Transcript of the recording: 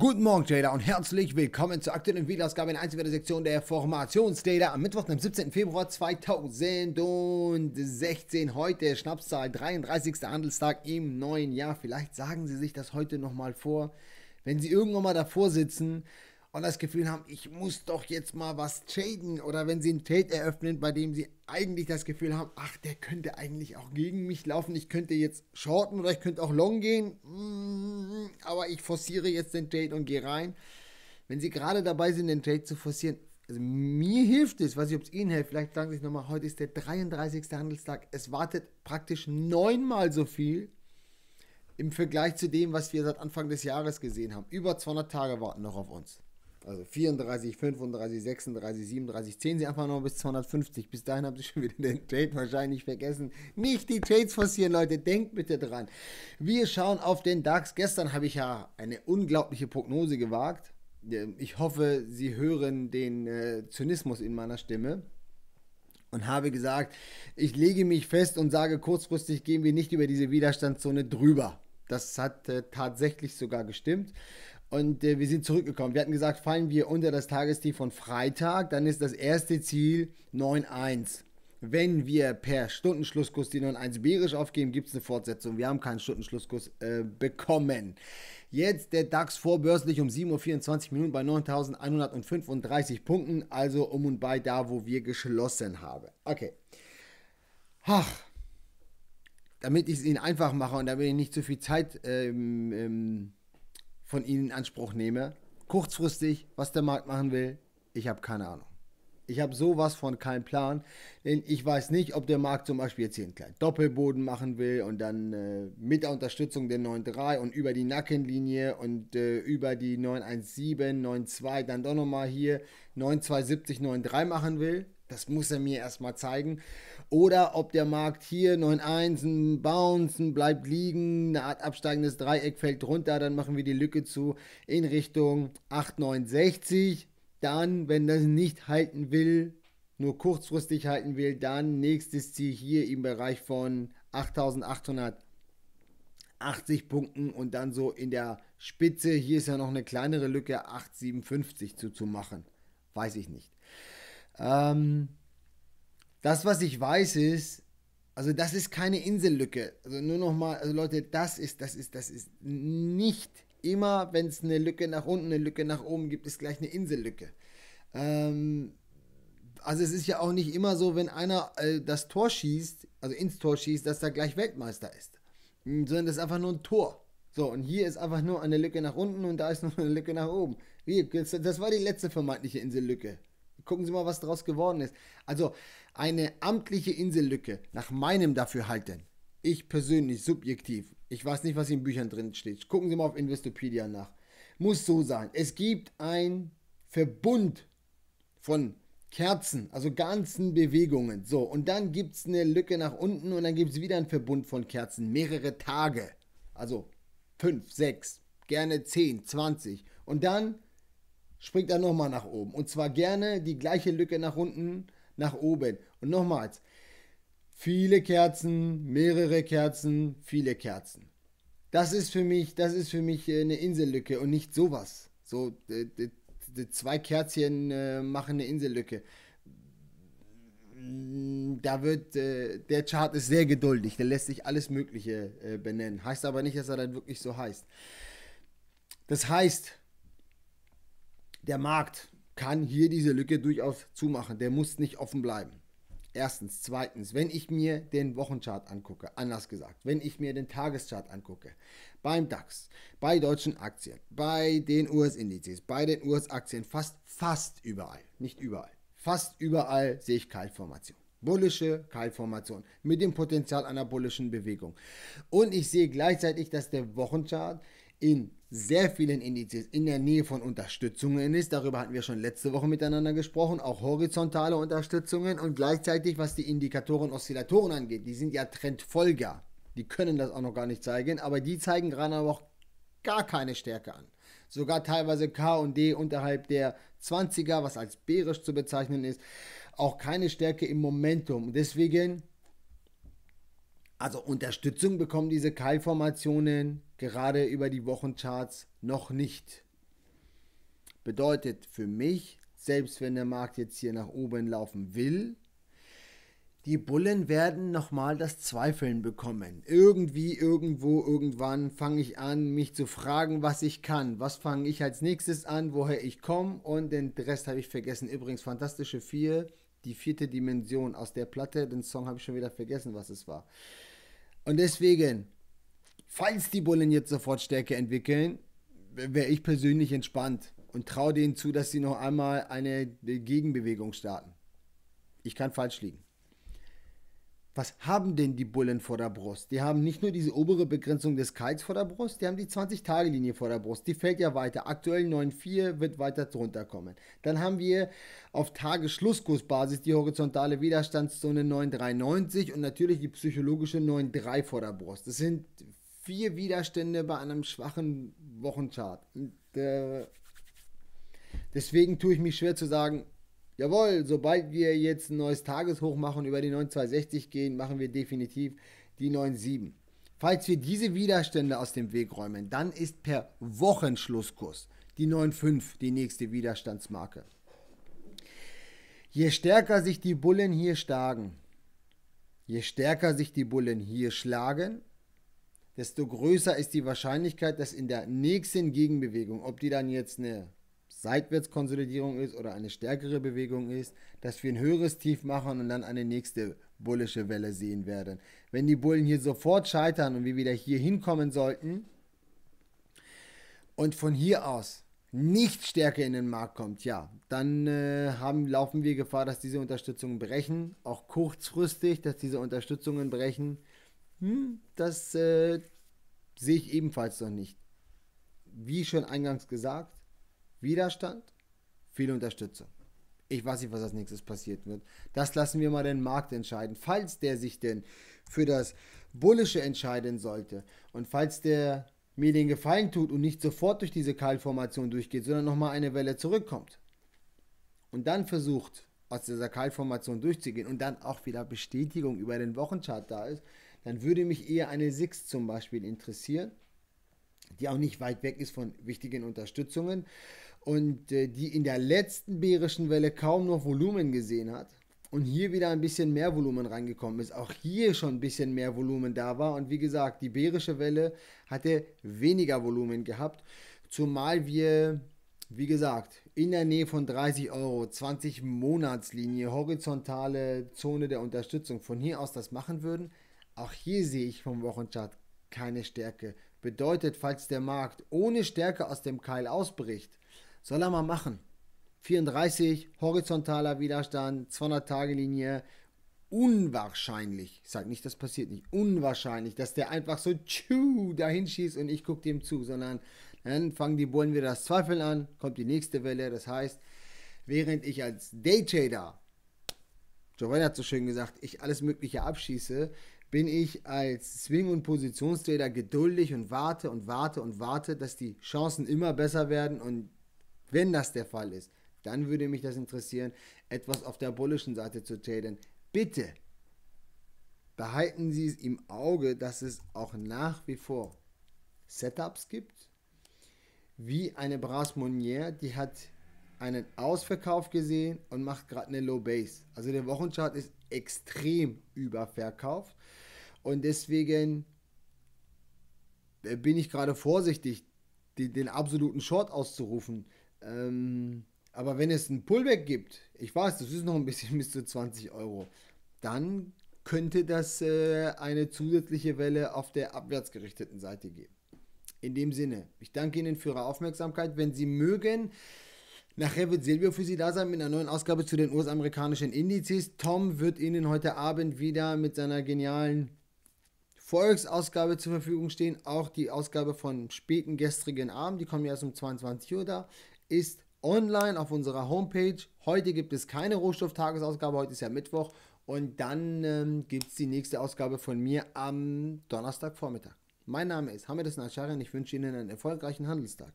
Guten Morgen, Trader, und herzlich willkommen zur aktuellen Videoausgabe in der Sektion der Formationstrader am Mittwoch, dem 17. Februar 2016. Heute Schnapszahl, 33. Handelstag im neuen Jahr. Vielleicht sagen Sie sich das heute nochmal vor, wenn Sie irgendwann mal davor sitzen und das Gefühl haben, ich muss doch jetzt mal was traden. Oder wenn sie einen Trade eröffnen, bei dem sie eigentlich das Gefühl haben, ach, der könnte eigentlich auch gegen mich laufen. Ich könnte jetzt shorten oder ich könnte auch long gehen. Mm, aber ich forciere jetzt den Trade und gehe rein. Wenn sie gerade dabei sind, den Trade zu forcieren, also mir hilft es, weiß ich, ob es Ihnen hilft. Vielleicht sagen Sie sich nochmal, heute ist der 33. Handelstag. Es wartet praktisch neunmal so viel im Vergleich zu dem, was wir seit Anfang des Jahres gesehen haben. Über 200 Tage warten noch auf uns. Also 34, 35, 36, 37, 10 sie einfach noch bis 250. Bis dahin habt ihr schon wieder den Trade wahrscheinlich vergessen. Nicht die Trades forcieren, Leute. Denkt bitte dran. Wir schauen auf den DAX. Gestern habe ich ja eine unglaubliche Prognose gewagt. Ähm, ich hoffe, Sie hören den äh, Zynismus in meiner Stimme und habe gesagt, ich lege mich fest und sage, kurzfristig gehen wir nicht über diese Widerstandszone drüber. Das hat äh, tatsächlich sogar gestimmt. Und äh, wir sind zurückgekommen. Wir hatten gesagt, fallen wir unter das Tagestief von Freitag, dann ist das erste Ziel 9.1. Wenn wir per Stundenschlusskurs die 9.1 bärisch aufgeben, gibt es eine Fortsetzung. Wir haben keinen Stundenschlusskurs äh, bekommen. Jetzt der DAX vorbörslich um 7.24 Minuten bei 9.135 Punkten, also um und bei da, wo wir geschlossen haben. Okay. Ach, damit ich es Ihnen einfach mache und damit ich nicht zu viel Zeit ähm, ähm, von Ihnen in Anspruch nehme. Kurzfristig, was der Markt machen will, ich habe keine Ahnung. Ich habe sowas von keinen Plan, denn ich weiß nicht, ob der Markt zum Beispiel jetzt hier einen kleinen Doppelboden machen will und dann äh, mit der Unterstützung der 9.3 und über die Nackenlinie und äh, über die 9.17, 9.2 dann doch nochmal hier 9.270, 9.3 machen will. Das muss er mir erstmal zeigen. Oder ob der Markt hier 9-1, ein Bouncen, bleibt liegen, eine Art absteigendes Dreieck fällt runter, dann machen wir die Lücke zu in Richtung 8,69. Dann, wenn das nicht halten will, nur kurzfristig halten will, dann nächstes Ziel hier im Bereich von 8880 Punkten und dann so in der Spitze, hier ist ja noch eine kleinere Lücke, 8,57 zuzumachen. Weiß ich nicht. Ähm, das, was ich weiß, ist, also das ist keine Insellücke. Also nur nochmal, also Leute, das ist, das ist, das ist nicht immer, wenn es eine Lücke nach unten, eine Lücke nach oben gibt, ist gleich eine Insellücke. Ähm, also es ist ja auch nicht immer so, wenn einer äh, das Tor schießt, also ins Tor schießt, dass er gleich Weltmeister ist. Hm, sondern das ist einfach nur ein Tor. So, und hier ist einfach nur eine Lücke nach unten und da ist noch eine Lücke nach oben. Das war die letzte vermeintliche Insellücke. Gucken Sie mal, was daraus geworden ist. Also eine amtliche Insellücke, nach meinem Dafürhalten. Ich persönlich, subjektiv. Ich weiß nicht, was in Büchern drin steht. Gucken Sie mal auf Investopedia nach. Muss so sein. Es gibt ein Verbund von Kerzen, also ganzen Bewegungen. So, und dann gibt es eine Lücke nach unten und dann gibt es wieder einen Verbund von Kerzen. Mehrere Tage. Also fünf, sechs, gerne zehn, zwanzig. Und dann springt er nochmal nach oben. Und zwar gerne die gleiche Lücke nach unten, nach oben. Und nochmals, viele Kerzen, mehrere Kerzen, viele Kerzen. Das ist für mich, das ist für mich äh, eine Insellücke und nicht sowas. So, zwei Kerzchen äh, machen eine Insellücke. Mm, da wird, äh, der Chart ist sehr geduldig, der lässt sich alles Mögliche benennen. Heißt aber nicht, dass er dann wirklich so heißt. Das heißt, der Markt kann hier diese Lücke durchaus zumachen. Der muss nicht offen bleiben. Erstens. Zweitens, wenn ich mir den Wochenchart angucke, anders gesagt, wenn ich mir den Tageschart angucke, beim DAX, bei deutschen Aktien, bei den US-Indizes, bei den US-Aktien, fast, fast überall, nicht überall, fast überall sehe ich Kaltformation. Bullische Kaltformation mit dem Potenzial einer bullischen Bewegung. Und ich sehe gleichzeitig, dass der Wochenchart in sehr vielen Indizes in der Nähe von Unterstützungen ist. Darüber hatten wir schon letzte Woche miteinander gesprochen. Auch horizontale Unterstützungen und gleichzeitig, was die Indikatoren Oszillatoren angeht, die sind ja Trendfolger. Die können das auch noch gar nicht zeigen, aber die zeigen gerade auch gar keine Stärke an. Sogar teilweise K und D unterhalb der 20er, was als bärisch zu bezeichnen ist, auch keine Stärke im Momentum. Deswegen also Unterstützung bekommen diese Keilformationen gerade über die Wochencharts noch nicht. Bedeutet für mich, selbst wenn der Markt jetzt hier nach oben laufen will, die Bullen werden nochmal das Zweifeln bekommen. Irgendwie, irgendwo, irgendwann fange ich an, mich zu fragen, was ich kann. Was fange ich als nächstes an, woher ich komme und den Rest habe ich vergessen. Übrigens, Fantastische Vier, die vierte Dimension aus der Platte. Den Song habe ich schon wieder vergessen, was es war. Und deswegen, falls die Bullen jetzt sofort Stärke entwickeln, wäre ich persönlich entspannt und traue denen zu, dass sie noch einmal eine Gegenbewegung starten. Ich kann falsch liegen was haben denn die Bullen vor der Brust? Die haben nicht nur diese obere Begrenzung des Kites vor der Brust, die haben die 20-Tage-Linie vor der Brust. Die fällt ja weiter. Aktuell 9,4 wird weiter drunter kommen. Dann haben wir auf Tagesschlusskursbasis die horizontale Widerstandszone 9,93 und natürlich die psychologische 9,3 vor der Brust. Das sind vier Widerstände bei einem schwachen Wochenchart. Und, äh, deswegen tue ich mich schwer zu sagen, jawohl, sobald wir jetzt ein neues Tageshoch machen, über die 9260 gehen, machen wir definitiv die 97. Falls wir diese Widerstände aus dem Weg räumen, dann ist per Wochenschlusskurs die 95 die nächste Widerstandsmarke. Je stärker sich die Bullen hier schlagen, je stärker sich die Bullen hier schlagen, desto größer ist die Wahrscheinlichkeit, dass in der nächsten Gegenbewegung, ob die dann jetzt eine Seitwärtskonsolidierung ist oder eine stärkere Bewegung ist, dass wir ein höheres Tief machen und dann eine nächste bullische Welle sehen werden. Wenn die Bullen hier sofort scheitern und wir wieder hier hinkommen sollten und von hier aus nicht stärker in den Markt kommt, ja, dann äh, haben, laufen wir Gefahr, dass diese Unterstützungen brechen, auch kurzfristig, dass diese Unterstützungen brechen. Hm, das äh, sehe ich ebenfalls noch nicht. Wie schon eingangs gesagt, Widerstand, viel Unterstützung. Ich weiß nicht, was als nächstes passiert wird. Das lassen wir mal den Markt entscheiden. Falls der sich denn für das Bullische entscheiden sollte und falls der mir den Gefallen tut und nicht sofort durch diese Keilformation durchgeht, sondern nochmal eine Welle zurückkommt und dann versucht, aus dieser Keilformation durchzugehen und dann auch wieder Bestätigung über den Wochenchart da ist, dann würde mich eher eine Six zum Beispiel interessieren, die auch nicht weit weg ist von wichtigen Unterstützungen und äh, die in der letzten bärischen Welle kaum noch Volumen gesehen hat und hier wieder ein bisschen mehr Volumen reingekommen ist. Auch hier schon ein bisschen mehr Volumen da war und wie gesagt, die bärische Welle hatte weniger Volumen gehabt, zumal wir, wie gesagt, in der Nähe von 30 Euro, 20 Monatslinie, horizontale Zone der Unterstützung von hier aus das machen würden. Auch hier sehe ich vom Wochenchart keine Stärke. Bedeutet, falls der Markt ohne Stärke aus dem Keil ausbricht, soll er mal machen. 34, horizontaler Widerstand, 200-Tage-Linie. Unwahrscheinlich, ich sage nicht, das passiert nicht, unwahrscheinlich, dass der einfach so tschu dahin schießt und ich gucke dem zu, sondern dann fangen die Bullen wieder das Zweifeln an, kommt die nächste Welle. Das heißt, während ich als Daytrader, Giovanni hat so schön gesagt, ich alles Mögliche abschieße, bin ich als Swing- und Positionstrader geduldig und warte und warte und warte, dass die Chancen immer besser werden und wenn das der Fall ist, dann würde mich das interessieren, etwas auf der bullischen Seite zu traden. Bitte behalten Sie es im Auge, dass es auch nach wie vor Setups gibt, wie eine Brass Monier, die hat einen Ausverkauf gesehen und macht gerade eine Low Base. Also der Wochenchart ist extrem überverkauft und deswegen äh, bin ich gerade vorsichtig, den, den absoluten Short auszurufen. Ähm, aber wenn es ein Pullback gibt, ich weiß, das ist noch ein bisschen bis zu 20 Euro, dann könnte das äh, eine zusätzliche Welle auf der abwärts gerichteten Seite geben. In dem Sinne, ich danke Ihnen für Ihre Aufmerksamkeit. Wenn Sie mögen, nachher wird Silvio für Sie da sein mit einer neuen Ausgabe zu den US-amerikanischen Indizes. Tom wird Ihnen heute Abend wieder mit seiner genialen Volksausgabe zur Verfügung stehen. Auch die Ausgabe von späten gestrigen Abend, die kommen ja erst um 22 Uhr da ist online auf unserer Homepage. Heute gibt es keine Rohstofftagesausgabe, heute ist ja Mittwoch. Und dann ähm, gibt es die nächste Ausgabe von mir am Donnerstagvormittag. Mein Name ist Hamid Nascharin. Ich wünsche Ihnen einen erfolgreichen Handelstag.